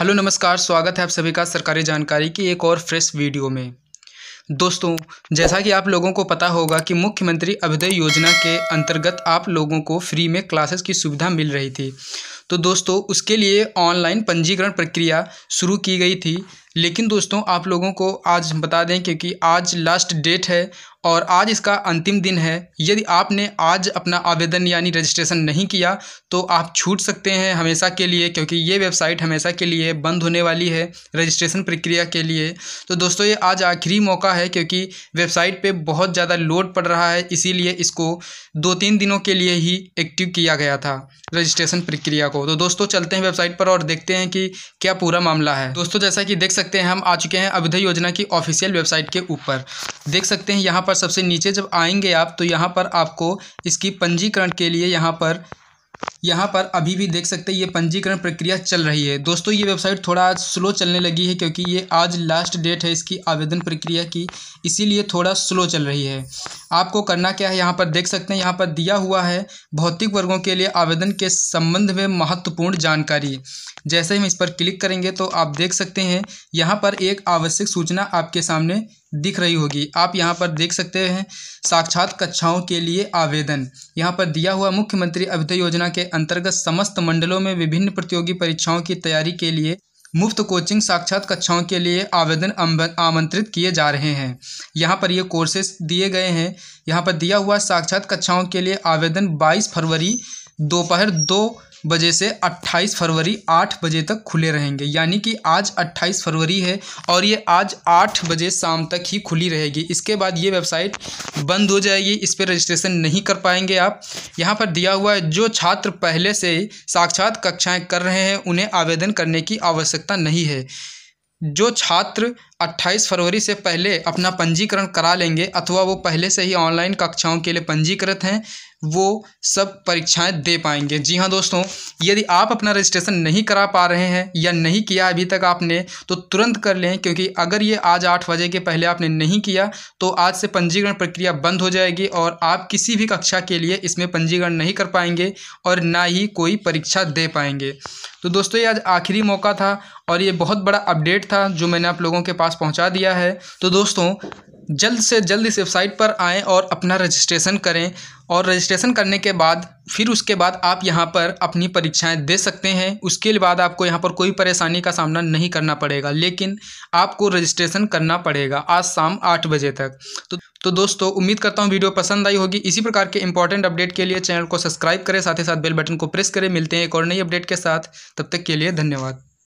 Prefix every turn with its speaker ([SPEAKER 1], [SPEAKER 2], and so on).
[SPEAKER 1] hello नमस्कार स्वागत है आप सभी का सरकारी जानकारी की एक और फ्रेश वीडियो में दोस्तों जैसा कि आप लोगों को पता होगा कि मुख्यमंत्री अभ्युदय योजना के अंतर्गत आप लोगों को फ्री में क्लासेस की सुविधा मिल रही थी तो दोस्तों उसके लिए ऑनलाइन पंजीकरण प्रक्रिया शुरू की गई थी लेकिन दोस्तों आप लोगों को आज बता दें क्योंकि आज लास्ट डेट है और आज इसका अंतिम दिन है यदि आपने आज अपना आवेदन यानी रजिस्ट्रेशन नहीं किया तो आप छूट सकते हैं हमेशा के लिए क्योंकि ये वेबसाइट हमेशा के लिए बंद होने वाली है रजिस्ट्रेशन प्रक्रिया के लिए तो दोस्तों ये आज आखिरी मौका है क्योंकि वेबसाइट पे बहुत ज़्यादा लोड पड़ रहा है इसीलिए इसको दो तीन दिनों के लिए ही एक्टिव किया गया था रजिस्ट्रेशन प्रक्रिया को तो दोस्तों चलते हैं वेबसाइट पर और देखते हैं कि क्या पूरा मामला है दोस्तों जैसा कि देख सकते हैं हम आ चुके हैं अभ्युदय योजना की ऑफिशियल वेबसाइट के ऊपर देख सकते हैं यहाँ पर सबसे नीचे जब आएंगे आप तो यहाँ पर आपको इसकी पंजीकरण के लिए यहाँ पर यहाँ पर अभी भी देख सकते हैं ये पंजीकरण प्रक्रिया चल रही है दोस्तों ये वेबसाइट थोड़ा आज स्लो चलने लगी है क्योंकि ये आज लास्ट डेट है इसकी आवेदन प्रक्रिया की इसीलिए थोड़ा स्लो चल रही है आपको करना क्या है यहाँ पर देख सकते हैं यहाँ पर दिया हुआ है भौतिक वर्गों के लिए आवेदन के संबंध में महत्वपूर्ण जानकारी जैसे हम इस पर क्लिक करेंगे तो आप देख सकते हैं यहाँ पर एक आवश्यक सूचना आपके सामने दिख रही होगी आप यहाँ पर देख सकते हैं साक्षात कक्षाओं के लिए आवेदन यहाँ पर दिया हुआ मुख्यमंत्री अभ्युदय योजना के अंतर्गत समस्त मंडलों में विभिन्न प्रतियोगी परीक्षाओं की तैयारी के लिए मुफ्त कोचिंग साक्षात कक्षाओं के लिए आवेदन आमंत्रित किए जा रहे हैं यहाँ पर ये कोर्सेज दिए गए हैं यहाँ पर दिया हुआ साक्षात कक्षाओं के लिए आवेदन 22 फरवरी दोपहर दो बजे से 28 फरवरी 8 बजे तक खुले रहेंगे यानी कि आज 28 फरवरी है और ये आज 8 बजे शाम तक ही खुली रहेगी इसके बाद ये वेबसाइट बंद हो जाएगी इस पर रजिस्ट्रेशन नहीं कर पाएंगे आप यहाँ पर दिया हुआ है जो छात्र पहले से साक्षात कक्षाएं कर रहे हैं उन्हें आवेदन करने की आवश्यकता नहीं है जो छात्र 28 फरवरी से पहले अपना पंजीकरण करा लेंगे अथवा वो पहले से ही ऑनलाइन कक्षाओं के लिए पंजीकृत हैं वो सब परीक्षाएं दे पाएंगे जी हाँ दोस्तों यदि आप अपना रजिस्ट्रेशन नहीं करा पा रहे हैं या नहीं किया अभी तक आपने तो तुरंत कर लें क्योंकि अगर ये आज आठ बजे के पहले आपने नहीं किया तो आज से पंजीकरण प्रक्रिया बंद हो जाएगी और आप किसी भी कक्षा के लिए इसमें पंजीकरण नहीं कर पाएंगे और ना ही कोई परीक्षा दे पाएंगे तो दोस्तों ये आज आखिरी मौका था और ये बहुत बड़ा अपडेट था जो मैंने आप लोगों के पास पास पहुंचा दिया है तो दोस्तों जल्द से जल्द इस वेबसाइट पर आएँ और अपना रजिस्ट्रेशन करें और रजिस्ट्रेशन करने के बाद फिर उसके बाद आप यहां पर अपनी परीक्षाएं दे सकते हैं उसके बाद आपको यहां पर कोई परेशानी का सामना नहीं करना पड़ेगा लेकिन आपको रजिस्ट्रेशन करना पड़ेगा आज शाम आठ बजे तक तो तो दोस्तों उम्मीद करता हूं वीडियो पसंद आई होगी इसी प्रकार के इंपॉर्टेंट अपडेट के लिए चैनल को सब्सक्राइब करें साथ ही साथ बेल बटन को प्रेस करें मिलते हैं एक और नई अपडेट के साथ तब तक के लिए धन्यवाद